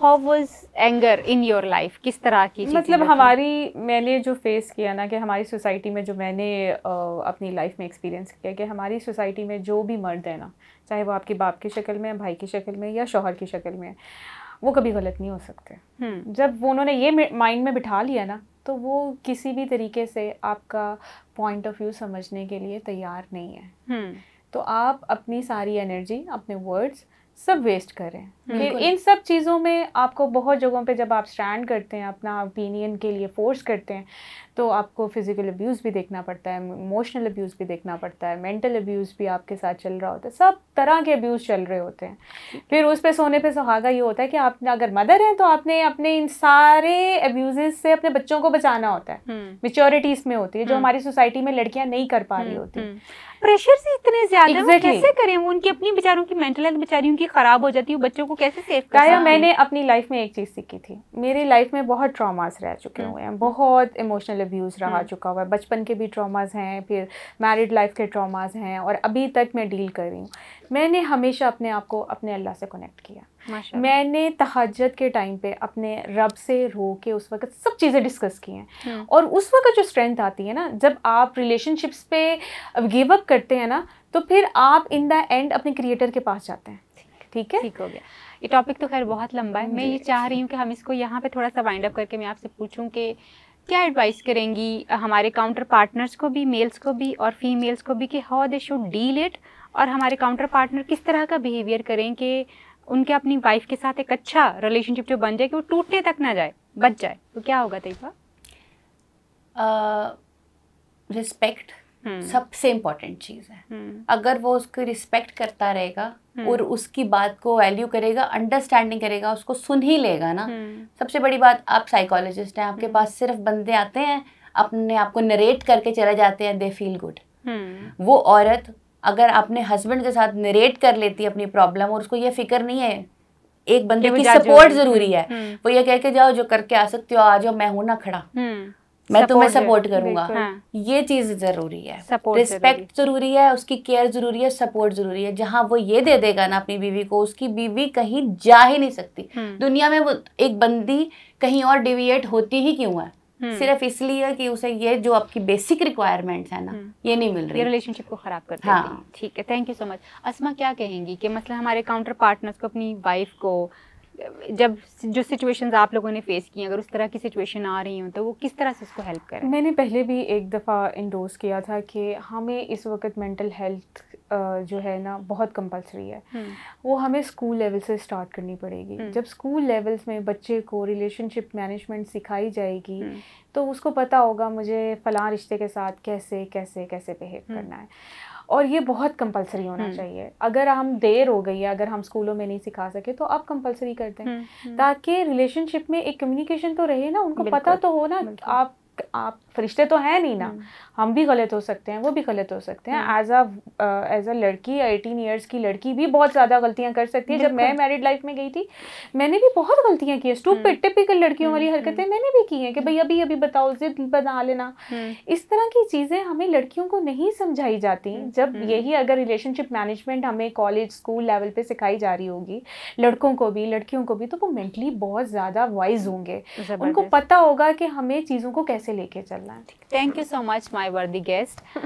How was anger in your life किस तरह की मतलब हमारी मैंने जो फेस किया ना कि हमारी सोसाइटी में जो मैंने uh, अपनी लाइफ में एक्सपीरियंस किया कि हमारी सोसाइटी में जो भी मर्द है ना चाहे वो आपके बाप की शक्ल में भाई की शक्ल में या शोहर की शक्ल में वो कभी गलत नहीं हो सकते hmm. जब वो उन्होंने ये माइंड में बिठा लिया ना तो वो किसी भी तरीके से आपका पॉइंट ऑफ व्यू समझने के लिए तैयार नहीं है hmm. तो आप अपनी सारी एनर्जी अपने वर्ड्स सब वेस्ट करें फिर इन सब चीज़ों में आपको बहुत जगहों पे जब आप स्टैंड करते हैं अपना ओपिनियन के लिए फोर्स करते हैं तो आपको फिज़िकल अब्यूज़ भी देखना पड़ता है इमोशनल अब्यूज़ भी देखना पड़ता है मेंटल अब्यूज़ भी आपके साथ चल रहा होता है सब तरह के अब्यूज़ चल रहे होते हैं फिर उस पर सोने पर सुहागा ये होता है कि आप अगर मदर हैं तो आपने अपने इन सारे अब्यूज़ से अपने बच्चों को बचाना होता है मेच्योरिटीज़ हम्म। में होती है जो हम्म। हमारी सोसाइटी में लड़कियाँ नहीं कर पा रही हम्म, होती प्रेशर से इतने ज़्यादा कैसे करें उनकी अपनी बेचारों की मेंटल हेल्थ बेचारियों की ख़राब हो जाती है बच्चों को कैसे सेव काया मैंने अपनी लाइफ में एक चीज़ सीखी थी मेरी लाइफ में बहुत ट्रॉमास रह चुके हम्म। हुए हैं बहुत इमोशनल अब्यूज़ रहा हम्म। चुका हुआ है बचपन के भी ट्रॉमास हैं फिर मैरिड लाइफ के ट्रॉमास हैं और अभी तक मैं डील कर रही हूँ मैंने हमेशा अपने आप को अपने अल्लाह से कनेक्ट किया मैंने तहजद के टाइम पे अपने रब से रो के उस वक्त सब चीज़ें डिस्कस की हैं हम्म। और उस वक्त जो स्ट्रेंथ आती है ना जब आप रिलेशनशिप्स पे गिव अप करते हैं ना तो फिर आप इन द एंड अपने क्रिएटर के पास जाते हैं ठीक है ठीक हो गया ये टॉपिक तो खैर बहुत लंबा है मैं ये चाह रही हूँ कि हम इसको यहाँ पे थोड़ा सा वाइंड अप करके मैं आपसे पूछूँ कि क्या एडवाइस करेंगी हमारे काउंटर पार्टनर्स को भी मेल्स को भी और फीमेल्स को भी कि how they should deal it और हमारे काउंटर पार्टनर किस तरह का बिहेवियर करें कि उनके अपनी वाइफ के साथ एक अच्छा रिलेशनशिप जो बन जाए कि वो टूटने तक ना जाए बच जाए तो क्या होगा तरीका रिस्पेक्ट uh, हम्म। सबसे इम्पोर्टेंट चीज़ है हम्म। अगर वो उसको रिस्पेक्ट करता रहेगा हम्म। और उसकी बात को वैल्यू करेगा अंडरस्टैंडिंग करेगा उसको सुन ही लेगा ना सबसे बड़ी बात आप साइकोलॉजिस्ट हैं आपके पास सिर्फ बंदे आते हैं अपने आप को नरेट करके चले जाते हैं दे फील गुड वो औरत अगर अपने हस्बैंड के साथ नरेट कर लेती है अपनी प्रॉब्लम और उसको ये फिक्र नहीं है एक बंदे की सपोर्ट जरूरी है वो ये कह के जाओ जो करके आ सकते हो आ जाओ मैं हूं ना खड़ा मैं तुम्हें सपोर्ट करूंगा हाँ। ये चीज जरूरी है रिस्पेक्ट जरूरी है उसकी केयर जरूरी है सपोर्ट जरूरी है जहाँ वो ये दे देगा ना अपनी बीवी को उसकी बीवी कहीं जा ही नहीं सकती हम्म। दुनिया में वो एक बंदी कहीं और डिविएट होती ही क्यों है हम्म। सिर्फ इसलिए कि उसे ये जो आपकी बेसिक रिक्वायरमेंट्स है ना हम्म। ये नहीं मिल रही रिलेशनशिप को खराब कर हाँ ठीक है thank you so much Asma क्या कहेंगी कि मतलब हमारे काउंटर पार्टनर्स को अपनी वाइफ को जब जो सिचुएशंस आप लोगों ने फेस की अगर उस तरह की सिचुएशन आ रही हो तो वो किस तरह से उसको हेल्प करें मैंने पहले भी एक दफ़ा इंडोस किया था कि हमें इस वक्त मेंटल हेल्थ जो है ना बहुत कंपलसरी है हम्म। वो हमें स्कूल लेवल से स्टार्ट करनी पड़ेगी हम्म। जब स्कूल लेवल्स में बच्चे को रिलेशनशिप मैनेजमेंट सिखाई जाएगी हम्म। तो उसको पता होगा मुझे फ़लाँ रिश्ते के साथ कैसे कैसे कैसे बिहेव करना है और ये बहुत कंपलसरी होना हम्म। चाहिए अगर हम देर हो गई है अगर हम स्कूलों में नहीं सिखा सके तो अब कंपलसरी कर दें ताकि रिलेशनशिप में एक कम्युनिकेशन तो रहे ना उनको पता तो हो ना आप आप फरिश्ते तो हैं नहीं ना हम्म। हम भी गलत हो सकते हैं वो भी गलत हो सकते हैं एज अ एज अ लड़की एटीन ईयर्स की लड़की भी बहुत ज़्यादा गलतियाँ कर सकती है जब मैं मैरिड लाइफ में गई थी मैंने भी बहुत गलतियाँ की हैं स्टूपिड हम्म। टिपिकल लड़कियों वाली हम्म। हरकतें मैंने भी की हैं कि भाई अभी अभी बताओ जिद बना लेना इस तरह की चीज़ें हमें लड़कियों को नहीं समझाई जाती जब यही अगर रिलेशनशिप मैनेजमेंट हमें कॉलेज स्कूल लेवल पर सिखाई जा रही होगी लड़कों को भी लड़कियों को भी तो वो मेंटली बहुत ज़्यादा वाइज होंगे उनको पता होगा कि हमें चीज़ों को कैसे से लेके चलना है thank you so much my worthy guest